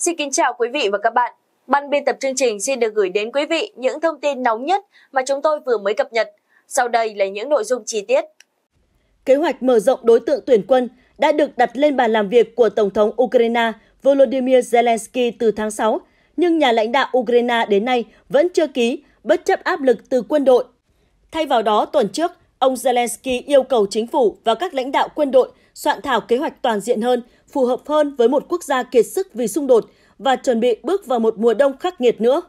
Xin kính chào quý vị và các bạn. Ban biên tập chương trình xin được gửi đến quý vị những thông tin nóng nhất mà chúng tôi vừa mới cập nhật. Sau đây là những nội dung chi tiết. Kế hoạch mở rộng đối tượng tuyển quân đã được đặt lên bàn làm việc của Tổng thống Ukraine Volodymyr Zelensky từ tháng 6, nhưng nhà lãnh đạo Ukraine đến nay vẫn chưa ký, bất chấp áp lực từ quân đội. Thay vào đó, tuần trước, Ông Zelensky yêu cầu chính phủ và các lãnh đạo quân đội soạn thảo kế hoạch toàn diện hơn, phù hợp hơn với một quốc gia kiệt sức vì xung đột và chuẩn bị bước vào một mùa đông khắc nghiệt nữa.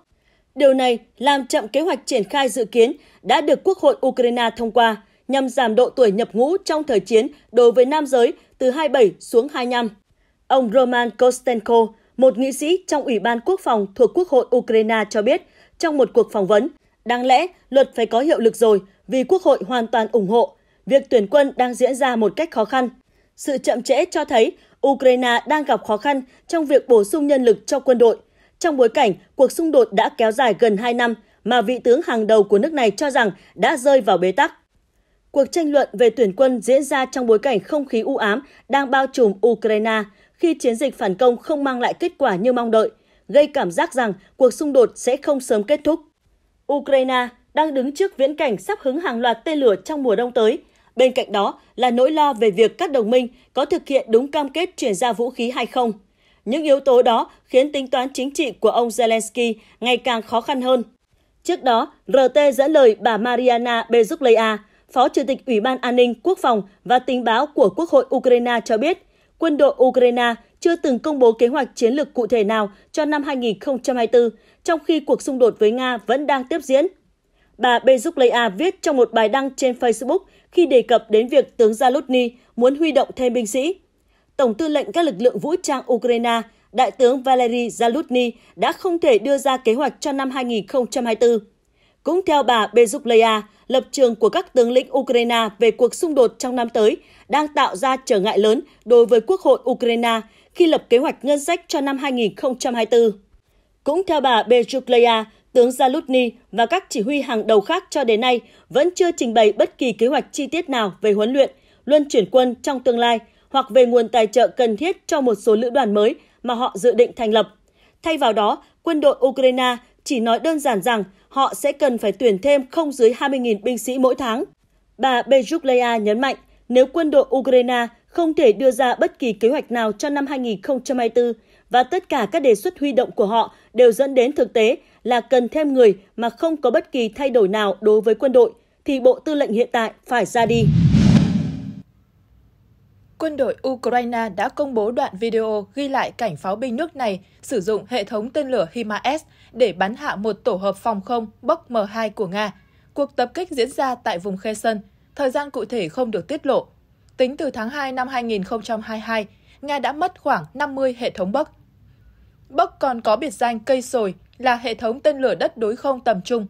Điều này làm chậm kế hoạch triển khai dự kiến đã được Quốc hội Ukraine thông qua nhằm giảm độ tuổi nhập ngũ trong thời chiến đối với nam giới từ 27 xuống 25. Ông Roman Kostenko, một nghị sĩ trong Ủy ban Quốc phòng thuộc Quốc hội Ukraine cho biết trong một cuộc phỏng vấn, đáng lẽ luật phải có hiệu lực rồi, vì Quốc hội hoàn toàn ủng hộ, việc tuyển quân đang diễn ra một cách khó khăn. Sự chậm trễ cho thấy Ukraine đang gặp khó khăn trong việc bổ sung nhân lực cho quân đội. Trong bối cảnh cuộc xung đột đã kéo dài gần 2 năm mà vị tướng hàng đầu của nước này cho rằng đã rơi vào bế tắc. Cuộc tranh luận về tuyển quân diễn ra trong bối cảnh không khí u ám đang bao trùm Ukraine khi chiến dịch phản công không mang lại kết quả như mong đợi, gây cảm giác rằng cuộc xung đột sẽ không sớm kết thúc. Ukraine đang đứng trước viễn cảnh sắp hứng hàng loạt tên lửa trong mùa đông tới. Bên cạnh đó là nỗi lo về việc các đồng minh có thực hiện đúng cam kết chuyển giao vũ khí hay không. Những yếu tố đó khiến tính toán chính trị của ông Zelensky ngày càng khó khăn hơn. Trước đó, RT dẫn lời bà Mariana Bezukleya, Phó Chủ tịch Ủy ban An ninh, Quốc phòng và Tình báo của Quốc hội Ukraine cho biết, quân đội Ukraine chưa từng công bố kế hoạch chiến lược cụ thể nào cho năm 2024, trong khi cuộc xung đột với Nga vẫn đang tiếp diễn bà Bezukleya viết trong một bài đăng trên Facebook khi đề cập đến việc tướng Zalutny muốn huy động thêm binh sĩ. Tổng tư lệnh các lực lượng vũ trang Ukraine, Đại tướng Valery Zalutny đã không thể đưa ra kế hoạch cho năm 2024. Cũng theo bà Bezukleya, lập trường của các tướng lĩnh Ukraine về cuộc xung đột trong năm tới đang tạo ra trở ngại lớn đối với Quốc hội Ukraine khi lập kế hoạch ngân sách cho năm 2024. Cũng theo bà Bezukleya, tướng Zalutny và các chỉ huy hàng đầu khác cho đến nay vẫn chưa trình bày bất kỳ kế hoạch chi tiết nào về huấn luyện, luân chuyển quân trong tương lai hoặc về nguồn tài trợ cần thiết cho một số lữ đoàn mới mà họ dự định thành lập. Thay vào đó, quân đội Ukraine chỉ nói đơn giản rằng họ sẽ cần phải tuyển thêm không dưới 20.000 binh sĩ mỗi tháng. Bà Bejuklea nhấn mạnh, nếu quân đội Ukraine không thể đưa ra bất kỳ kế hoạch nào cho năm 2024, và tất cả các đề xuất huy động của họ đều dẫn đến thực tế là cần thêm người mà không có bất kỳ thay đổi nào đối với quân đội, thì Bộ Tư lệnh hiện tại phải ra đi. Quân đội Ukraine đã công bố đoạn video ghi lại cảnh pháo binh nước này sử dụng hệ thống tên lửa HIMARS để bắn hạ một tổ hợp phòng không Bok M2 của Nga. Cuộc tập kích diễn ra tại vùng khe sơn, thời gian cụ thể không được tiết lộ. Tính từ tháng 2 năm 2022, Nga đã mất khoảng 50 hệ thống Bok Bắc còn có biệt danh cây sồi là hệ thống tên lửa đất đối không tầm trung.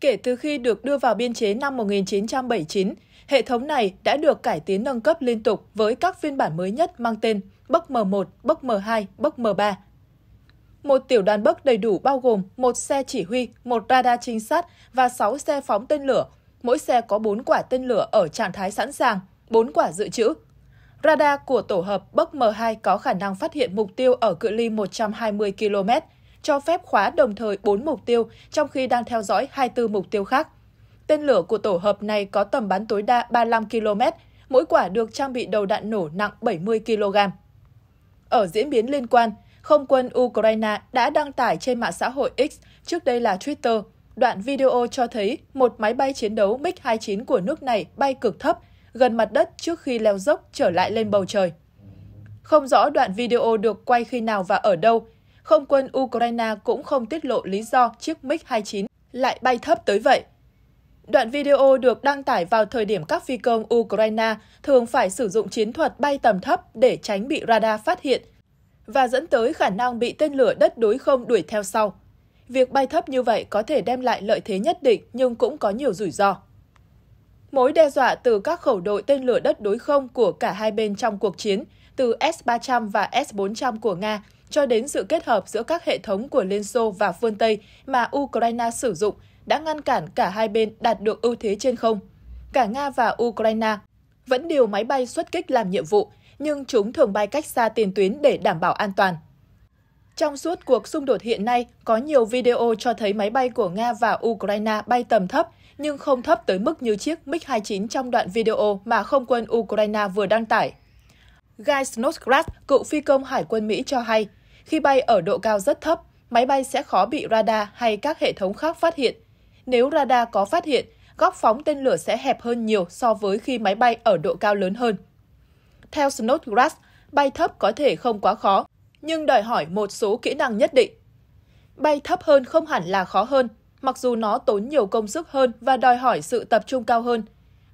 Kể từ khi được đưa vào biên chế năm 1979, hệ thống này đã được cải tiến nâng cấp liên tục với các phiên bản mới nhất mang tên Bắc M1, Bắc M2, Bắc M3. Một tiểu đoàn Bắc đầy đủ bao gồm một xe chỉ huy, một radar trinh sát và 6 xe phóng tên lửa. Mỗi xe có 4 quả tên lửa ở trạng thái sẵn sàng, 4 quả dự trữ Radar của tổ hợp Bốc M2 có khả năng phát hiện mục tiêu ở cự ly 120 km, cho phép khóa đồng thời 4 mục tiêu trong khi đang theo dõi 24 mục tiêu khác. Tên lửa của tổ hợp này có tầm bắn tối đa 35 km, mỗi quả được trang bị đầu đạn nổ nặng 70 kg. Ở diễn biến liên quan, không quân Ukraine đã đăng tải trên mạng xã hội X, trước đây là Twitter, đoạn video cho thấy một máy bay chiến đấu MiG-29 của nước này bay cực thấp gần mặt đất trước khi leo dốc trở lại lên bầu trời. Không rõ đoạn video được quay khi nào và ở đâu, không quân Ukraine cũng không tiết lộ lý do chiếc MiG-29 lại bay thấp tới vậy. Đoạn video được đăng tải vào thời điểm các phi công Ukraine thường phải sử dụng chiến thuật bay tầm thấp để tránh bị radar phát hiện và dẫn tới khả năng bị tên lửa đất đối không đuổi theo sau. Việc bay thấp như vậy có thể đem lại lợi thế nhất định nhưng cũng có nhiều rủi ro. Mối đe dọa từ các khẩu đội tên lửa đất đối không của cả hai bên trong cuộc chiến, từ S-300 và S-400 của Nga, cho đến sự kết hợp giữa các hệ thống của Liên Xô và phương Tây mà Ukraine sử dụng đã ngăn cản cả hai bên đạt được ưu thế trên không. Cả Nga và Ukraine vẫn điều máy bay xuất kích làm nhiệm vụ, nhưng chúng thường bay cách xa tiền tuyến để đảm bảo an toàn. Trong suốt cuộc xung đột hiện nay, có nhiều video cho thấy máy bay của Nga và Ukraine bay tầm thấp nhưng không thấp tới mức như chiếc MiG-29 trong đoạn video mà không quân Ukraine vừa đăng tải. Guy Snodgrass, cựu phi công Hải quân Mỹ cho hay, khi bay ở độ cao rất thấp, máy bay sẽ khó bị radar hay các hệ thống khác phát hiện. Nếu radar có phát hiện, góc phóng tên lửa sẽ hẹp hơn nhiều so với khi máy bay ở độ cao lớn hơn. Theo Snodgrass, bay thấp có thể không quá khó, nhưng đòi hỏi một số kỹ năng nhất định. Bay thấp hơn không hẳn là khó hơn, mặc dù nó tốn nhiều công sức hơn và đòi hỏi sự tập trung cao hơn.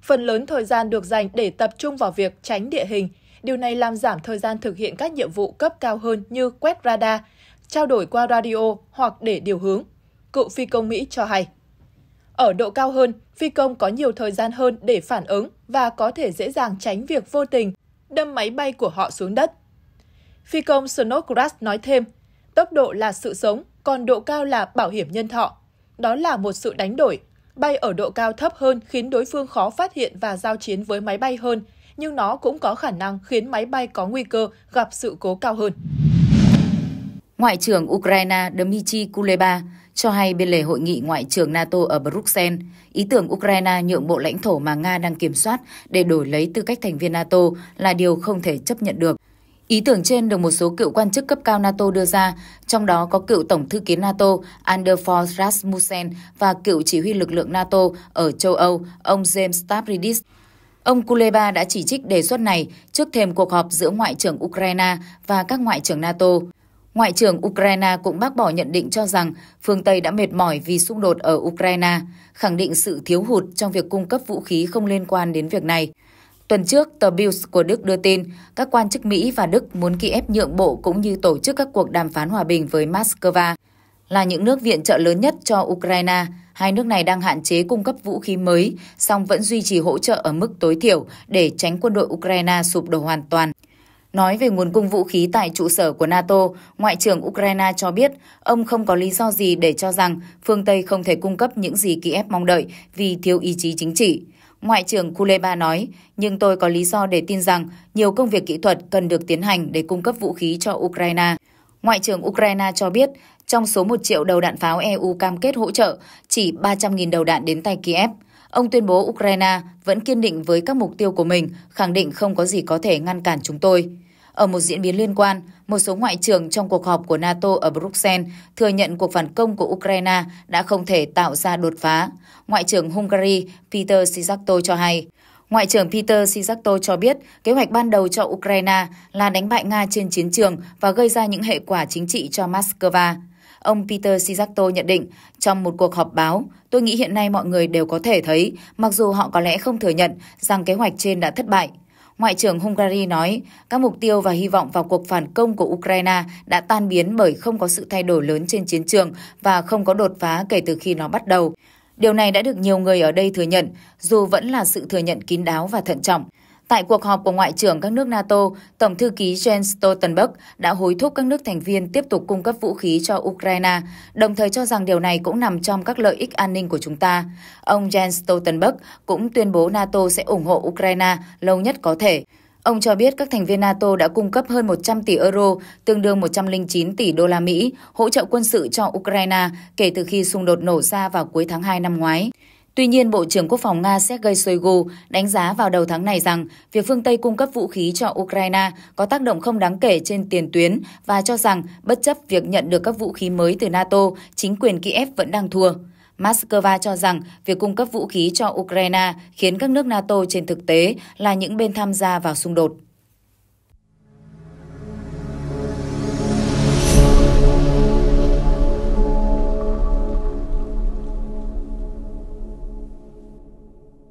Phần lớn thời gian được dành để tập trung vào việc tránh địa hình. Điều này làm giảm thời gian thực hiện các nhiệm vụ cấp cao hơn như quét radar, trao đổi qua radio hoặc để điều hướng. Cựu phi công Mỹ cho hay. Ở độ cao hơn, phi công có nhiều thời gian hơn để phản ứng và có thể dễ dàng tránh việc vô tình đâm máy bay của họ xuống đất. Phi công Snodgrass nói thêm, tốc độ là sự sống, còn độ cao là bảo hiểm nhân thọ. Đó là một sự đánh đổi. Bay ở độ cao thấp hơn khiến đối phương khó phát hiện và giao chiến với máy bay hơn, nhưng nó cũng có khả năng khiến máy bay có nguy cơ gặp sự cố cao hơn. Ngoại trưởng Ukraine Dmitry Kuleba cho hay bên lề hội nghị ngoại trưởng NATO ở Bruxelles, ý tưởng Ukraine nhượng bộ lãnh thổ mà Nga đang kiểm soát để đổi lấy tư cách thành viên NATO là điều không thể chấp nhận được. Ý tưởng trên được một số cựu quan chức cấp cao NATO đưa ra, trong đó có cựu Tổng thư ký NATO Anders Fogh Rasmussen và cựu chỉ huy lực lượng NATO ở châu Âu, ông James Stavridis. Ông Kuleba đã chỉ trích đề xuất này trước thềm cuộc họp giữa Ngoại trưởng Ukraine và các Ngoại trưởng NATO. Ngoại trưởng Ukraine cũng bác bỏ nhận định cho rằng phương Tây đã mệt mỏi vì xung đột ở Ukraine, khẳng định sự thiếu hụt trong việc cung cấp vũ khí không liên quan đến việc này. Tuần trước, tờ Bills của Đức đưa tin các quan chức Mỹ và Đức muốn Kiev nhượng bộ cũng như tổ chức các cuộc đàm phán hòa bình với Moscow là những nước viện trợ lớn nhất cho Ukraine. Hai nước này đang hạn chế cung cấp vũ khí mới, song vẫn duy trì hỗ trợ ở mức tối thiểu để tránh quân đội Ukraine sụp đổ hoàn toàn. Nói về nguồn cung vũ khí tại trụ sở của NATO, Ngoại trưởng Ukraine cho biết ông không có lý do gì để cho rằng phương Tây không thể cung cấp những gì Kiev mong đợi vì thiếu ý chí chính trị. Ngoại trưởng Kuleba nói, nhưng tôi có lý do để tin rằng nhiều công việc kỹ thuật cần được tiến hành để cung cấp vũ khí cho Ukraine. Ngoại trưởng Ukraine cho biết, trong số 1 triệu đầu đạn pháo EU cam kết hỗ trợ, chỉ 300.000 đầu đạn đến tay Kiev. Ông tuyên bố Ukraine vẫn kiên định với các mục tiêu của mình, khẳng định không có gì có thể ngăn cản chúng tôi. Ở một diễn biến liên quan, một số ngoại trưởng trong cuộc họp của NATO ở Bruxelles thừa nhận cuộc phản công của Ukraine đã không thể tạo ra đột phá. Ngoại trưởng Hungary Peter Szijjarto cho hay, Ngoại trưởng Peter Szijjarto cho biết kế hoạch ban đầu cho Ukraine là đánh bại Nga trên chiến trường và gây ra những hệ quả chính trị cho Moscow. Ông Peter Szijjarto nhận định trong một cuộc họp báo, tôi nghĩ hiện nay mọi người đều có thể thấy, mặc dù họ có lẽ không thừa nhận rằng kế hoạch trên đã thất bại, Ngoại trưởng Hungary nói các mục tiêu và hy vọng vào cuộc phản công của Ukraine đã tan biến bởi không có sự thay đổi lớn trên chiến trường và không có đột phá kể từ khi nó bắt đầu. Điều này đã được nhiều người ở đây thừa nhận, dù vẫn là sự thừa nhận kín đáo và thận trọng. Tại cuộc họp của Ngoại trưởng các nước NATO, Tổng thư ký Jens Stoltenberg đã hối thúc các nước thành viên tiếp tục cung cấp vũ khí cho Ukraine, đồng thời cho rằng điều này cũng nằm trong các lợi ích an ninh của chúng ta. Ông Jens Stoltenberg cũng tuyên bố NATO sẽ ủng hộ Ukraine lâu nhất có thể. Ông cho biết các thành viên NATO đã cung cấp hơn 100 tỷ euro, tương đương 109 tỷ đô la Mỹ, hỗ trợ quân sự cho Ukraine kể từ khi xung đột nổ ra vào cuối tháng 2 năm ngoái. Tuy nhiên, Bộ trưởng Quốc phòng Nga Sergei Shoigu đánh giá vào đầu tháng này rằng việc phương Tây cung cấp vũ khí cho Ukraine có tác động không đáng kể trên tiền tuyến và cho rằng bất chấp việc nhận được các vũ khí mới từ NATO, chính quyền Kiev vẫn đang thua. Moscow cho rằng việc cung cấp vũ khí cho Ukraine khiến các nước NATO trên thực tế là những bên tham gia vào xung đột.